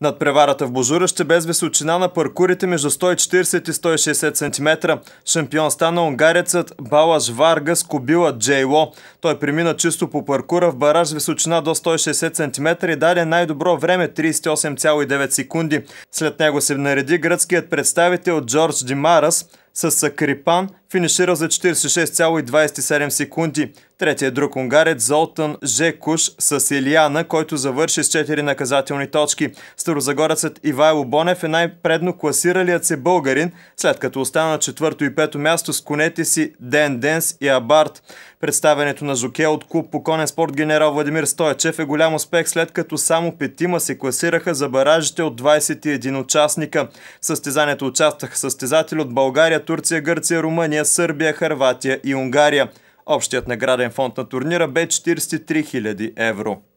Над преварата в Божура ще без височина на паркурите между 140 и 160 см. Шампион стана унгарецът Балаш Варга с кобила Джейло. Той премина чисто по паркура в бараж с височина до 160 см и даде най-добро време 38,9 секунди. След него се нареди гръцкият представител Джордж Димарас с Сакрипан, финишира за 46,27 секунди. Третия друг унгарец Золтан Жекуш с Илиана, който завърши с 4 наказателни точки. Старозагорецът Ивайло Бонев е най-предно класиралият се българин, след като остана на четвърто и пето място с конете си Ден Денс и Абарт. Представянето на Жоке от клуб по конен спорт генерал Владимир Стоечев е голям успех, след като само петима се класираха за баражите от 21 участника. В състезанието участваха състезатели от България, Турция, Гърция, Румъния, Румъния, Сърбия, Харватия и Унгария. Общият награден фонд на турнира бе 43 000 евро.